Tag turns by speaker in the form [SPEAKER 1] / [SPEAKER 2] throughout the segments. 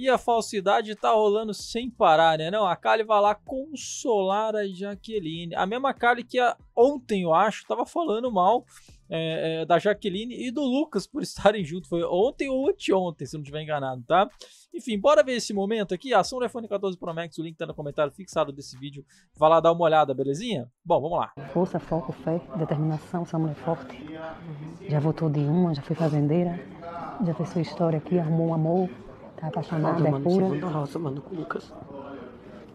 [SPEAKER 1] E a falsidade tá rolando sem parar, né? Não, a Kali vai lá consolar a Jaqueline. A mesma Kali que a, ontem, eu acho, tava falando mal é, é, da Jaqueline e do Lucas por estarem juntos. Foi ontem ou anteontem, se não estiver enganado, tá? Enfim, bora ver esse momento aqui. Ação do iPhone 14 Pro Max, o link tá no comentário fixado desse vídeo. Vai lá dar uma olhada, belezinha? Bom, vamos lá. Força, foco, fé, determinação, essa mulher é forte. Já voltou de uma, já foi fazendeira, já fez sua história aqui, arrumou um amor Tá, tá apaixonada, é pura. Você raça, mano, com o Lucas.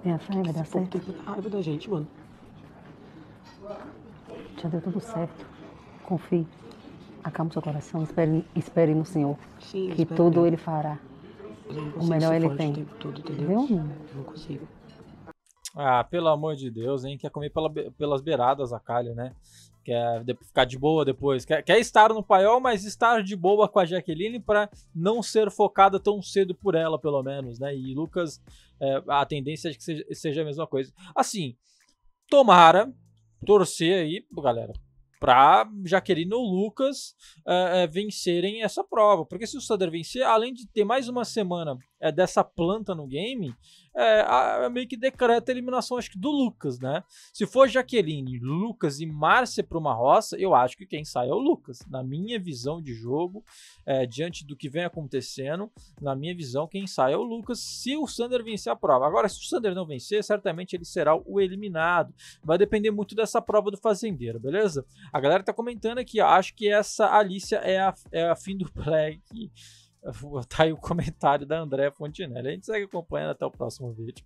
[SPEAKER 1] fé, vai tipo, dar certo. Tem raiva da gente, mano. Já deu tudo certo. Confie. Acalme seu coração. Espere, espere no Senhor. Sim, que tudo Ele fará. O melhor Ele tem. Todo, entendeu? Eu não consigo. Ah, pelo amor de Deus, hein? Quer comer pela, pelas beiradas a calha, né? Quer de, ficar de boa depois. Quer, quer estar no paiol, mas estar de boa com a Jaqueline para não ser focada tão cedo por ela, pelo menos, né? E Lucas, é, a tendência é que seja, seja a mesma coisa. Assim, tomara torcer aí, galera, para Jaqueline ou Lucas é, é, vencerem essa prova. Porque se o Sutter vencer, além de ter mais uma semana é, dessa planta no game, é, é, meio que decreta a eliminação, acho que, do Lucas, né? Se for Jaqueline, Lucas e Márcia para uma roça, eu acho que quem sai é o Lucas. Na minha visão de jogo, é, diante do que vem acontecendo, na minha visão, quem sai é o Lucas se o Sander vencer a prova. Agora, se o Sander não vencer, certamente ele será o eliminado. Vai depender muito dessa prova do fazendeiro, beleza? A galera tá comentando aqui, ó, acho que essa Alicia é a, é a fim do play aqui vou botar aí o comentário da André Fontinelli. A gente segue acompanhando até o próximo vídeo.